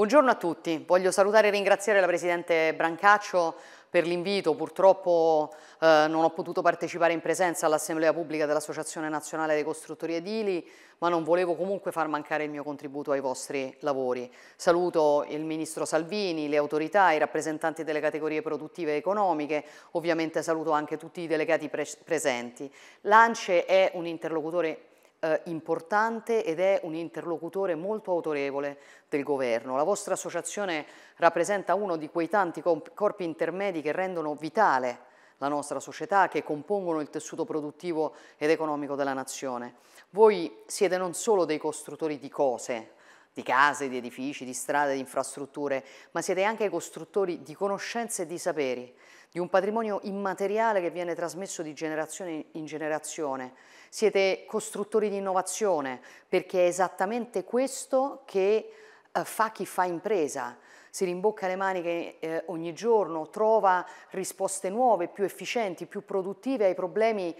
Buongiorno a tutti, voglio salutare e ringraziare la Presidente Brancaccio per l'invito, purtroppo eh, non ho potuto partecipare in presenza all'Assemblea Pubblica dell'Associazione Nazionale dei Costruttori Edili, ma non volevo comunque far mancare il mio contributo ai vostri lavori. Saluto il Ministro Salvini, le autorità, i rappresentanti delle categorie produttive e economiche, ovviamente saluto anche tutti i delegati pre presenti. L'ANCE è un interlocutore eh, importante ed è un interlocutore molto autorevole del governo. La vostra associazione rappresenta uno di quei tanti corpi intermedi che rendono vitale la nostra società, che compongono il tessuto produttivo ed economico della nazione. Voi siete non solo dei costruttori di cose, di case, di edifici, di strade, di infrastrutture, ma siete anche costruttori di conoscenze e di saperi, di un patrimonio immateriale che viene trasmesso di generazione in generazione. Siete costruttori di innovazione, perché è esattamente questo che eh, fa chi fa impresa si rimbocca le maniche eh, ogni giorno, trova risposte nuove, più efficienti, più produttive ai problemi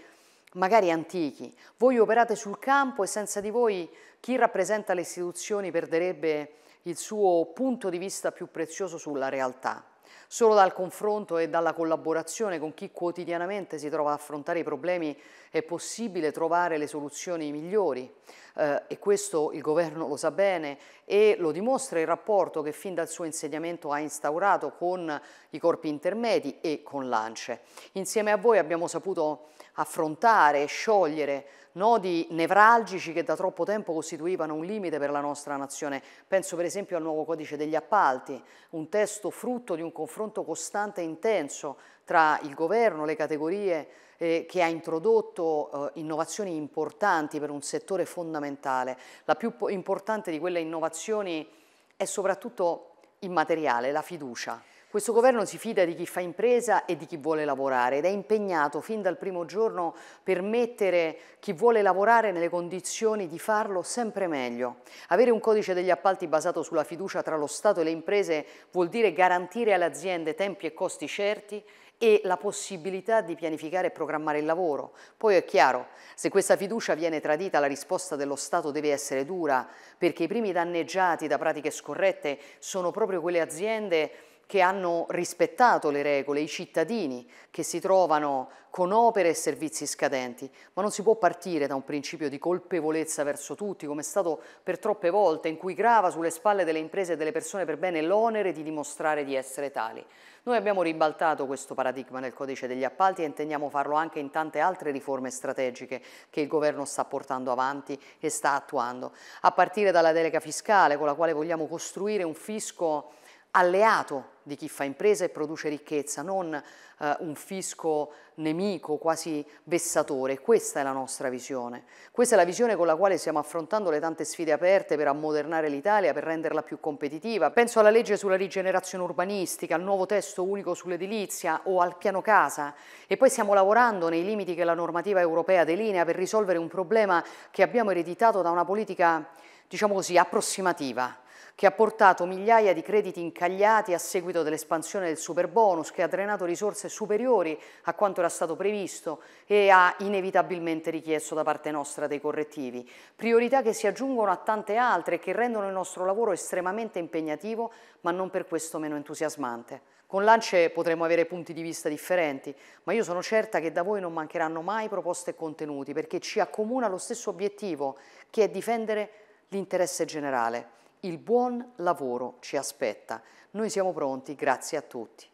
magari antichi. Voi operate sul campo e senza di voi chi rappresenta le istituzioni perderebbe il suo punto di vista più prezioso sulla realtà. Solo dal confronto e dalla collaborazione con chi quotidianamente si trova ad affrontare i problemi è possibile trovare le soluzioni migliori eh, e questo il governo lo sa bene e lo dimostra il rapporto che fin dal suo insediamento ha instaurato con i corpi intermedi e con l'ANCE. Insieme a voi abbiamo saputo affrontare e sciogliere nodi nevralgici che da troppo tempo costituivano un limite per la nostra nazione. Penso per esempio al nuovo codice degli appalti, un testo frutto di un confronto costante e intenso tra il governo, le categorie eh, che ha introdotto eh, innovazioni importanti per un settore fondamentale. La più importante di quelle innovazioni è soprattutto immateriale, la fiducia. Questo governo si fida di chi fa impresa e di chi vuole lavorare ed è impegnato fin dal primo giorno per mettere chi vuole lavorare nelle condizioni di farlo sempre meglio. Avere un codice degli appalti basato sulla fiducia tra lo Stato e le imprese vuol dire garantire alle aziende tempi e costi certi e la possibilità di pianificare e programmare il lavoro. Poi è chiaro, se questa fiducia viene tradita la risposta dello Stato deve essere dura, perché i primi danneggiati da pratiche scorrette sono proprio quelle aziende che hanno rispettato le regole, i cittadini che si trovano con opere e servizi scadenti, ma non si può partire da un principio di colpevolezza verso tutti, come è stato per troppe volte, in cui grava sulle spalle delle imprese e delle persone per bene l'onere di dimostrare di essere tali. Noi abbiamo ribaltato questo paradigma nel codice degli appalti e intendiamo farlo anche in tante altre riforme strategiche che il governo sta portando avanti e sta attuando, a partire dalla delega fiscale con la quale vogliamo costruire un fisco alleato di chi fa impresa e produce ricchezza, non eh, un fisco nemico, quasi vessatore. Questa è la nostra visione. Questa è la visione con la quale stiamo affrontando le tante sfide aperte per ammodernare l'Italia, per renderla più competitiva. Penso alla legge sulla rigenerazione urbanistica, al nuovo testo unico sull'edilizia o al piano casa. E poi stiamo lavorando nei limiti che la normativa europea delinea per risolvere un problema che abbiamo ereditato da una politica, diciamo così, approssimativa che ha portato migliaia di crediti incagliati a seguito dell'espansione del superbonus, che ha drenato risorse superiori a quanto era stato previsto e ha inevitabilmente richiesto da parte nostra dei correttivi. Priorità che si aggiungono a tante altre e che rendono il nostro lavoro estremamente impegnativo, ma non per questo meno entusiasmante. Con l'ANCE potremo avere punti di vista differenti, ma io sono certa che da voi non mancheranno mai proposte e contenuti, perché ci accomuna lo stesso obiettivo, che è difendere l'interesse generale. Il buon lavoro ci aspetta. Noi siamo pronti, grazie a tutti.